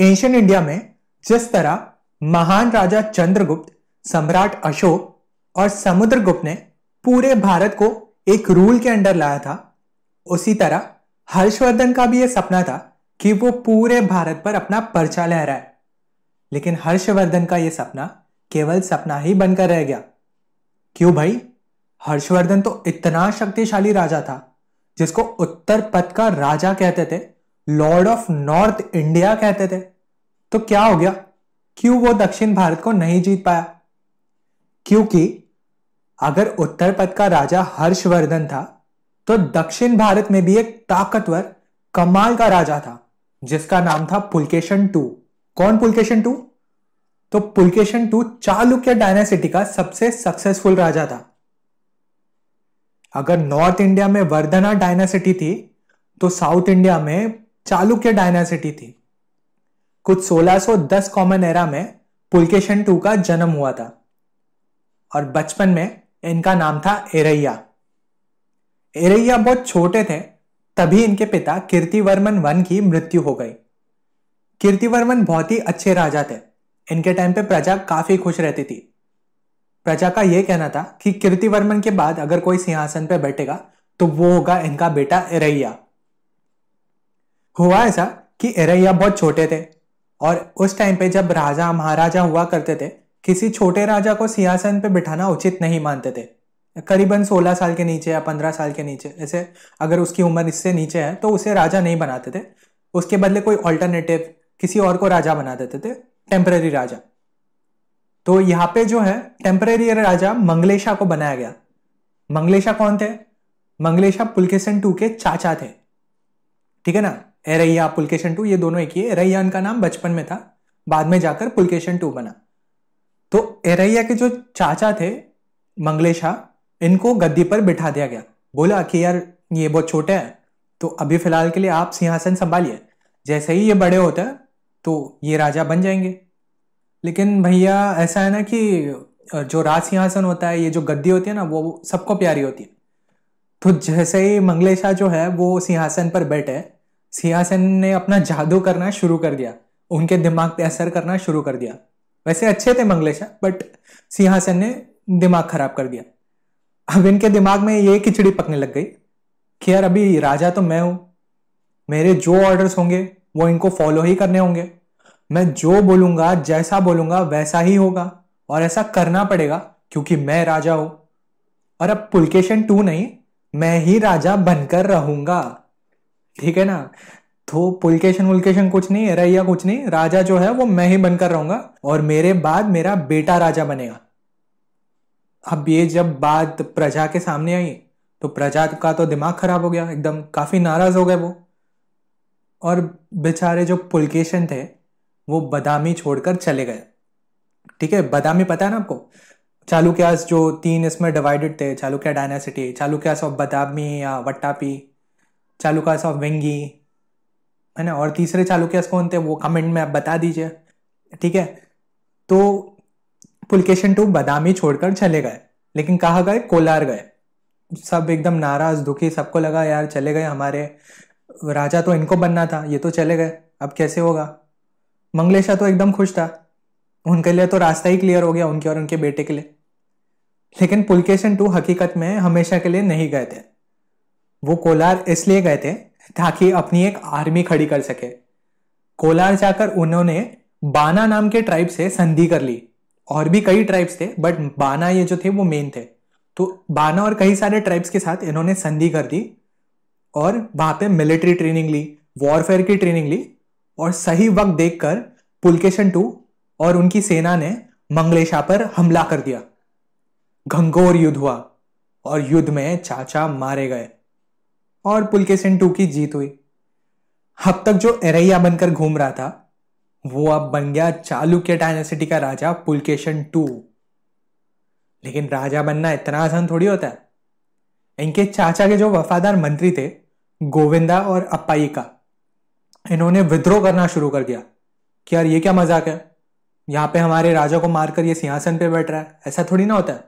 Ancient India में जिस तरह महान राजा चंद्रगुप्त सम्राट अशोक और समुद्रगुप्त ने पूरे भारत को एक रूल के अंडर लाया था उसी तरह हर्षवर्धन का भी यह सपना था कि वो पूरे भारत पर अपना पर्चा लहराए लेकिन हर्षवर्धन का यह सपना केवल सपना ही बनकर रह गया क्यों भाई हर्षवर्धन तो इतना शक्तिशाली राजा था जिसको उत्तर पथ का राजा कहते थे लॉर्ड ऑफ नॉर्थ इंडिया कहते थे तो क्या हो गया क्यों वो दक्षिण भारत को नहीं जीत पाया क्योंकि अगर उत्तर पद का राजा हर्षवर्धन था तो दक्षिण भारत में भी एक ताकतवर कमाल का राजा था जिसका नाम था पुलकेशन टू कौन पुलकेशन टू तो पुलकेशन टू चालुक्य डायनासिटी का सबसे सक्सेसफुल राजा था अगर नॉर्थ इंडिया में वर्धना डायनासिटी थी तो साउथ इंडिया में चालुक्य डायनासिटी थी कुछ 1610 कॉमन एरा में पुलकेशन टू का जन्म हुआ था और बचपन में इनका नाम था एरैया एरैया बहुत छोटे थे तभी इनके पिता कीर्तिवर्मन वन की मृत्यु हो गई कीर्तिवर्मन बहुत ही अच्छे राजा थे इनके टाइम पे प्रजा काफी खुश रहती थी प्रजा का यह कहना था कि कीर्तिवर्मन के बाद अगर कोई सिंहासन पे बैठेगा तो वो होगा इनका बेटा एरैया हुआ ऐसा कि एरैया बहुत छोटे थे और उस टाइम पे जब राजा महाराजा हुआ करते थे किसी छोटे राजा को सिंहासन पे बिठाना उचित नहीं मानते थे करीबन 16 साल के नीचे या 15 साल के नीचे ऐसे अगर उसकी उम्र इससे नीचे है तो उसे राजा नहीं बनाते थे उसके बदले कोई ऑल्टरनेटिव किसी और को राजा बना देते थे टेम्प्रेरी राजा तो यहाँ पे जो है टेम्प्रेरी राजा मंगलेशा को बनाया गया मंगलेशा कौन थे मंगलेशा पुलकेसन टू के चाचा थे ठीक है ना एरैया पुलकेशन टू ये दोनों एक ही है एरैयान का नाम बचपन में था बाद में जाकर पुलकेशन टू बना तो एरैया के जो चाचा थे मंगलेशा इनको गद्दी पर बिठा दिया गया बोला कि यार ये बहुत छोटे हैं तो अभी फिलहाल के लिए आप सिंहासन संभालिए जैसे ही ये बड़े होते हैं तो ये राजा बन जाएंगे लेकिन भैया ऐसा है ना कि जो राज सिंहासन होता है ये जो गद्दी होती है ना वो सबको प्यारी होती है तो जैसे ही मंगलेशा जो है वो सिंहासन पर बैठे सियासन ने अपना जादू करना शुरू कर दिया उनके दिमाग पे असर करना शुरू कर दिया वैसे अच्छे थे मंगलेशा बट सिंहासन ने दिमाग खराब कर दिया अब इनके दिमाग में ये खिचड़ी पकने लग गई कि यार अभी राजा तो मैं हूं मेरे जो ऑर्डर्स होंगे वो इनको फॉलो ही करने होंगे मैं जो बोलूंगा जैसा बोलूंगा वैसा ही होगा और ऐसा करना पड़ेगा क्योंकि मैं राजा हूं और अब पुलकेशन टू नहीं मैं ही राजा बनकर रहूंगा ठीक है ना तो पुलकेशन वुलकेशन कुछ नहीं रैया कुछ नहीं राजा जो है वो मैं ही बनकर रहूंगा और मेरे बाद मेरा बेटा राजा बनेगा अब ये जब बात प्रजा के सामने आई तो प्रजा का तो दिमाग खराब हो गया एकदम काफी नाराज हो गए वो और बेचारे जो पुलकेशन थे वो बदामी छोड़कर चले गए ठीक है बदामी पता है ना आपको चालुक्यास जो तीन इसमें डिवाइडेड थे चालुक्या डायनासिटी चालुक्यास ऑफ बदामी या वट्टापी चालुकास ऑफ वेंगी है ना और तीसरे चालुक्यास कौन थे वो कमेंट में आप बता दीजिए ठीक है तो पुलकेशन टू बदामी छोड़कर चले गए लेकिन कहाँ गए कोलार गए सब एकदम नाराज दुखी सबको लगा यार चले गए हमारे राजा तो इनको बनना था ये तो चले गए अब कैसे होगा मंगलेशा तो एकदम खुश था उनके लिए तो रास्ता ही क्लियर हो गया उनके और उनके बेटे के लिए लेकिन पुलकेशन टू हकीकत में हमेशा के लिए नहीं गए थे वो कोलार इसलिए गए थे ताकि अपनी एक आर्मी खड़ी कर सके कोलार जाकर उन्होंने बाना नाम के ट्राइब से संधि कर ली और भी कई ट्राइब्स थे बट बाना ये जो थे वो मेन थे तो बाना और कई सारे ट्राइब्स के साथ इन्होंने संधि कर दी और वहां पे मिलिट्री ट्रेनिंग ली वॉरफेयर की ट्रेनिंग ली और सही वक्त देखकर पुलकेशन टू और उनकी सेना ने मंगलेशा पर हमला कर दिया घंघोर युद्ध हुआ और युद्ध में चाचा मारे गए और पुलकेशन टू की जीत हुई अब तक जो एरैया बनकर घूम रहा था वो अब बन गया चालुक्य डायनेसिटी का राजा पुलकेशन टू लेकिन राजा बनना इतना आसान थोड़ी होता है इनके चाचा के जो वफादार मंत्री थे गोविंदा और अप्पाई का इन्होंने विद्रोह करना शुरू कर दिया कि यार ये क्या मजाक है यहां पे हमारे राजा को मारकर ये सिंहासन पे बैठ रहा है ऐसा थोड़ी ना होता है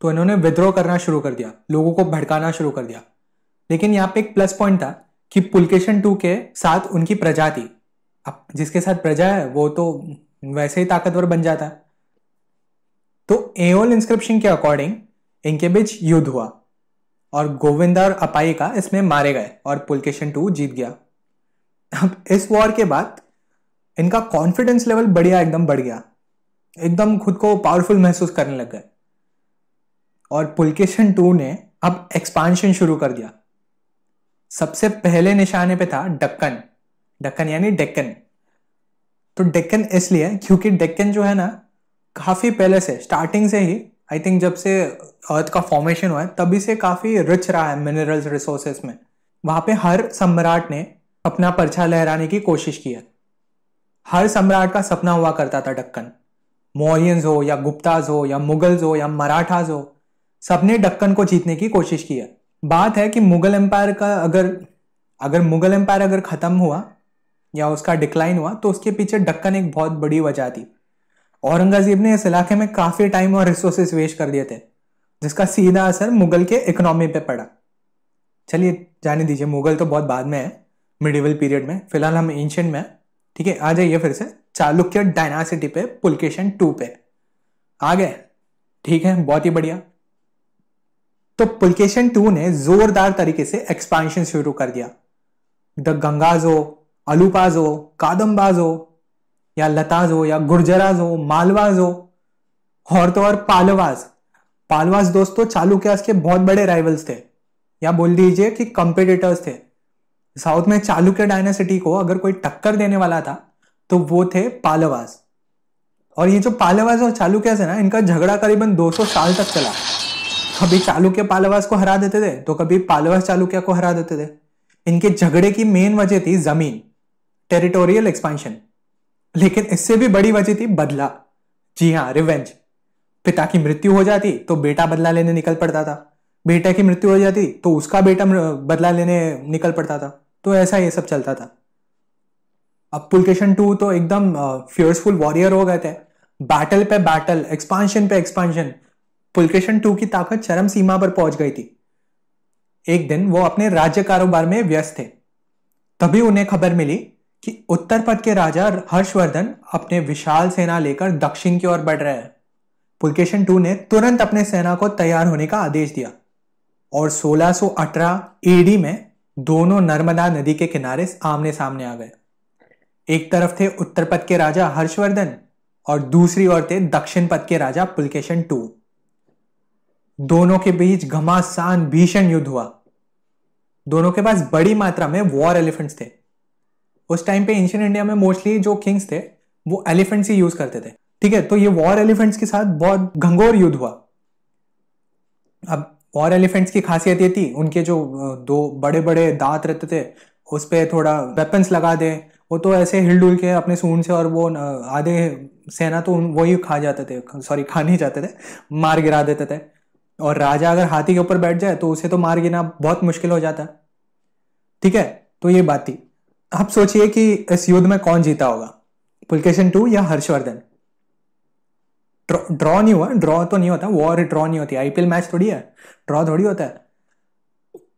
तो इन्होंने विद्रोह करना शुरू कर दिया लोगों को भड़काना शुरू कर दिया लेकिन यहाँ पे एक प्लस पॉइंट था कि पुलकेशन टू के साथ उनकी प्रजा थी अब जिसके साथ प्रजा है वो तो वैसे ही ताकतवर बन जाता तो एओल इंस्क्रिप्शन के अकॉर्डिंग इनके बीच युद्ध हुआ और गोविंदा और अपाई का इसमें मारे गए और पुलकेशन टू जीत गया अब इस वॉर के बाद इनका कॉन्फिडेंस लेवल बढ़िया एकदम बढ़ गया एकदम खुद को पावरफुल महसूस करने लग गए और पुलकेशन टू ने अब एक्सपांशन शुरू कर दिया सबसे पहले निशाने पे था डक्कन डक्कन यानी डेक्कन तो डेक्कन इसलिए क्योंकि डेक्कन जो है ना काफ़ी पहले से स्टार्टिंग से ही आई थिंक जब से अर्थ का फॉर्मेशन हुआ है तभी से काफ़ी रिच रहा है मिनरल्स रिसोर्सेस में वहां पे हर सम्राट ने अपना परछा लहराने की कोशिश की है हर सम्राट का सपना हुआ करता था डक्कन मोरियंस हो या गुप्ताज हो या मुगल्स हो या मराठाज हो सबने डक्कन को जीतने की कोशिश की है बात है कि मुगल एम्पायर का अगर अगर मुगल एम्पायर अगर ख़त्म हुआ या उसका डिक्लाइन हुआ तो उसके पीछे डक्कन एक बहुत बड़ी वजह थी औरंगजेब ने इस इलाके में काफ़ी टाइम और रिसोर्सेस वेस्ट कर दिए थे जिसका सीधा असर मुगल के इकोनॉमी पे पड़ा चलिए जाने दीजिए मुगल तो बहुत बाद में है मिडिवल पीरियड में फिलहाल हम एंशंट में ठीक है आ जाइए फिर से चालुक्य डायनासिटी पे पुलकेशन टू पे आ गए ठीक है बहुत ही बढ़िया तो पुलकेशन टू ने जोरदार तरीके से एक्सपांशन शुरू कर दिया द गंगाज हो अलूपाज हो कादम्बाज हो या लताज हो या गुर्जराज हो मालवाज हो और तो और पालवाज पालवाज दोस्तों चालुक्यास के बहुत बड़े राइवल्स थे या बोल दीजिए कि कंपिटिटर्स थे साउथ में चालुक्य डायनासिटी को अगर कोई टक्कर देने वाला था तो वो थे पालवाज और ये जो पालवाज और चालुक्यास है ना इनका झगड़ा करीबन 200 साल तक चला कभी चालुक्य पालवास को हरा देते थे तो कभी पालवास चालुक्य को हरा देते थे इनके झगड़े की मेन वजह थी जमीन टेरिटोरियल एक्सपांशन लेकिन इससे भी बड़ी वजह थी बदला जी हाँ रिवेंज पिता की मृत्यु हो जाती तो बेटा बदला लेने निकल पड़ता था बेटे की मृत्यु हो जाती तो उसका बेटा बदला लेने निकल पड़ता था तो ऐसा ये सब चलता था अब पुलकेशन टू तो एकदम फियर्सफुल वॉरियर हो गए थे बैटल पे बैटल एक्सपांशन पे एक्सपांशन पुलकेशन टू की ताकत चरम सीमा पर पहुंच गई थी एक दिन वो अपने राज्य कारोबार में व्यस्त थे तभी उन्हें खबर मिली कि उत्तर पद के राजा हर्षवर्धन अपने विशाल सेना लेकर दक्षिण की ओर बढ़ रहे हैं पुलकेशन टू ने तुरंत अपने सेना को तैयार होने का आदेश दिया और 1618 एडी में दोनों नर्मदा नदी के किनारे आमने सामने आ गए एक तरफ थे उत्तर पद के राजा हर्षवर्धन और दूसरी ओर थे दक्षिण पद के राजा पुलकेशन टू दोनों के बीच घमासान भीषण युद्ध हुआ दोनों के पास बड़ी मात्रा में वॉर एलिफेंट्स थे उस टाइम पे एंशियन इंडिया में मोस्टली जो किंग्स थे वो एलिफेंट्स ही यूज करते थे ठीक है तो ये वॉर एलिफेंट्स के साथ बहुत घंघोर युद्ध हुआ अब वॉर एलिफेंट्स की खासियत ये थी उनके जो दो बड़े बड़े दांत रहते थे उस पर थोड़ा वेपन्स लगा दे वो तो ऐसे हिलडुल के अपने सूंड से और वो आधे सेना तो वही खा जाते थे सॉरी खा नहीं जाते थे मार गिरा देते थे और राजा अगर हाथी के ऊपर बैठ जाए तो उसे तो मार गिना बहुत मुश्किल हो जाता है ठीक है तो ये बात थी आप सोचिए कि इस युद्ध में कौन जीता होगा पुलकेशन टू या हर्षवर्धन ड्रॉ नहीं हुआ ड्रॉ तो नहीं होता वॉर ड्रॉ नहीं होती आईपीएल मैच थोड़ी है ड्रॉ थोड़ी होता है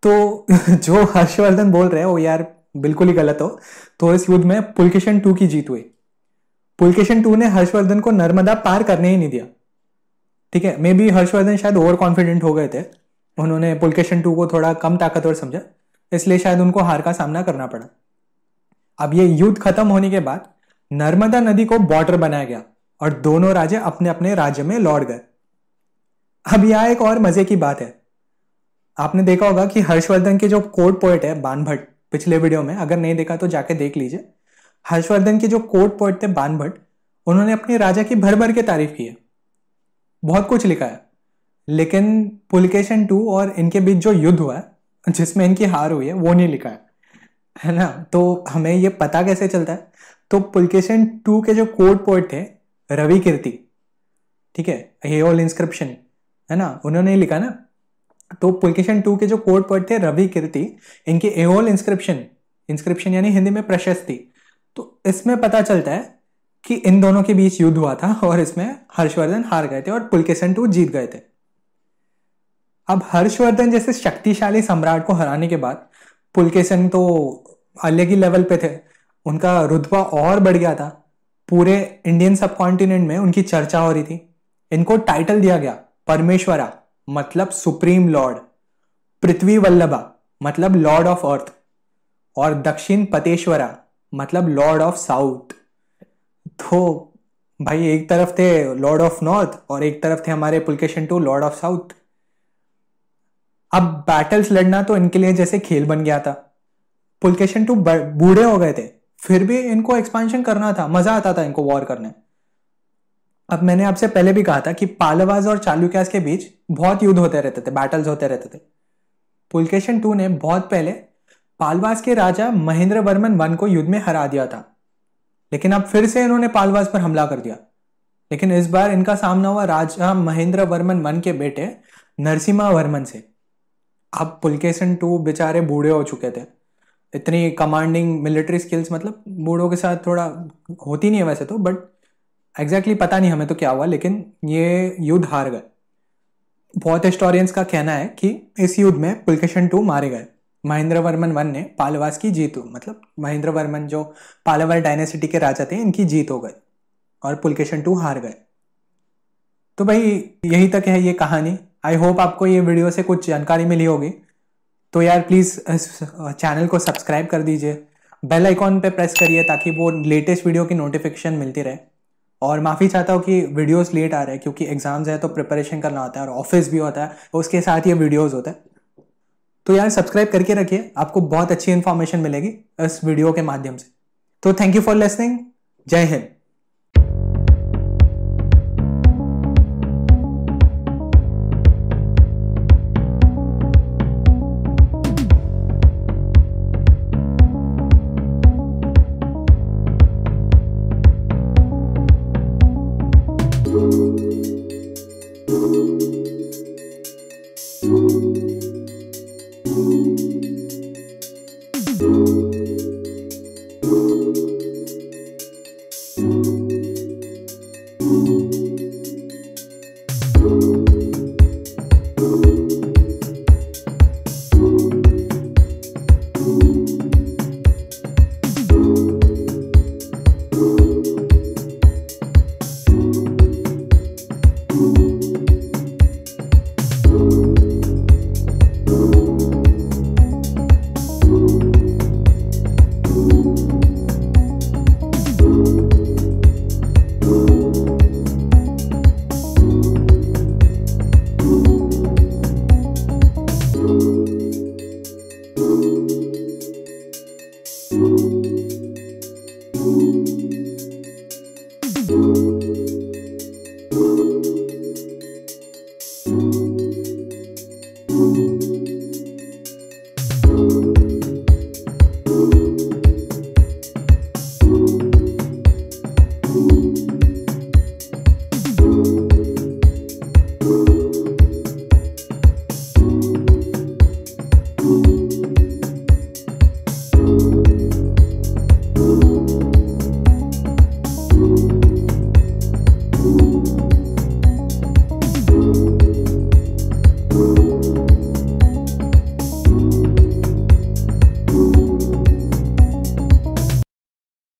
तो जो हर्षवर्धन बोल रहे हैं वो यार बिल्कुल ही गलत हो तो इस युद्ध में पुलकेशन टू की जीत हुई पुलकेशन टू ने हर्षवर्धन को नर्मदा पार करने ही नहीं दिया ठीक है मे बी हर्षवर्धन शायद ओवर कॉन्फिडेंट हो गए थे उन्होंने पुलकेशन टू को थोड़ा कम ताकतवर समझा इसलिए शायद उनको हार का सामना करना पड़ा अब ये युद्ध खत्म होने के बाद नर्मदा नदी को बॉर्डर बनाया गया और दोनों राजे अपने अपने राज्य में लौट गए अब यह एक और मजे की बात है आपने देखा होगा कि हर्षवर्धन के जो कोर्ट पोएट है बानभट्ट पिछले वीडियो में अगर नहीं देखा तो जाके देख लीजिए हर्षवर्धन के जो कोर्ट पोएट थे बानभट्ट उन्होंने अपने राजा की भर भर के तारीफ की है बहुत कुछ लिखा है लेकिन पुलिकेशन टू और इनके बीच जो युद्ध हुआ है जिसमें इनकी हार हुई है वो नहीं लिखा है है ना तो हमें ये पता कैसे चलता है तो पुलकेशन टू के जो कोर्ट पोइट थे रवि कीर्ति ठीक है हे ऑल इंस्क्रिप्शन है ना उन्होंने लिखा ना तो पुलकेशन टू के जो कोर्ट पोइट थे रवि कीर्ति इनके एओल इंस्क्रिप्शन इंस्क्रिप्शन यानी हिंदी में प्रशस्ति तो इसमें पता चलता है कि इन दोनों के बीच युद्ध हुआ था और इसमें हर्षवर्धन हार गए थे और पुलकेशन टू जीत गए थे अब हर्षवर्धन जैसे शक्तिशाली सम्राट को हराने के बाद पुलकेशन तो अलग ही लेवल पे थे उनका रुतबा और बढ़ गया था पूरे इंडियन सब कॉन्टिनेंट में उनकी चर्चा हो रही थी इनको टाइटल दिया गया परमेश्वरा मतलब सुप्रीम लॉर्ड पृथ्वी वल्लभा मतलब लॉर्ड ऑफ अर्थ और दक्षिण पतेश्वरा मतलब लॉर्ड ऑफ साउथ तो भाई एक तरफ थे लॉर्ड ऑफ नॉर्थ और एक तरफ थे हमारे Pulakeshin two lord of south अब बैटल्स लड़ना तो इनके लिए जैसे खेल बन गया था पुलकेशन टू बूढ़े हो गए थे फिर भी इनको एक्सपांशन करना था मजा आता था इनको वॉर करने अब मैंने आपसे पहले भी कहा था कि पालवाज और चालुक्यास के बीच बहुत युद्ध होते रहते थे बैटल्स होते रहते थे पुलकेशन टू ने बहुत पहले पालवास के राजा महेंद्र वर्मन वन को युद्ध में हरा दिया था लेकिन अब फिर से इन्होंने पालवास पर हमला कर दिया लेकिन इस बार इनका सामना हुआ राजा महेंद्र वर्मन वन के बेटे नरसिम्हा वर्मन से अब पुलकेशन टू बेचारे बूढ़े हो चुके थे इतनी कमांडिंग मिलिट्री स्किल्स मतलब बूढ़ों के साथ थोड़ा होती नहीं है वैसे तो बट एग्जैक्टली exactly पता नहीं हमें तो क्या हुआ लेकिन ये युद्ध हार गए बहुत हिस्टोरियंस का कहना है कि इस युद्ध में पुलकेशन टू मारे गए महेंद्र वर्मन वन ने पालवास की जीत हुई मतलब महेंद्र वर्मन जो पालावर डायनेसिटी के राजा थे इनकी जीत हो गई और पुलकेशन टू हार गए तो भाई यही तक है ये कहानी आई होप आपको ये वीडियो से कुछ जानकारी मिली होगी तो यार प्लीज़ चैनल को सब्सक्राइब कर दीजिए बेल आइकॉन पे प्रेस करिए ताकि वो लेटेस्ट वीडियो की नोटिफिकेशन मिलती रहे और माफ़ी चाहता हूँ कि वीडियोस लेट आ रहे हैं क्योंकि एग्ज़ाम्स है तो प्रिपरेशन करना होता है और ऑफिस भी होता है उसके साथ ये वीडियोस होता है तो यार सब्सक्राइब करके रखिए आपको बहुत अच्छी इन्फॉर्मेशन मिलेगी इस वीडियो के माध्यम से तो थैंक यू फॉर लिसनिंग जय हिंद Thank you.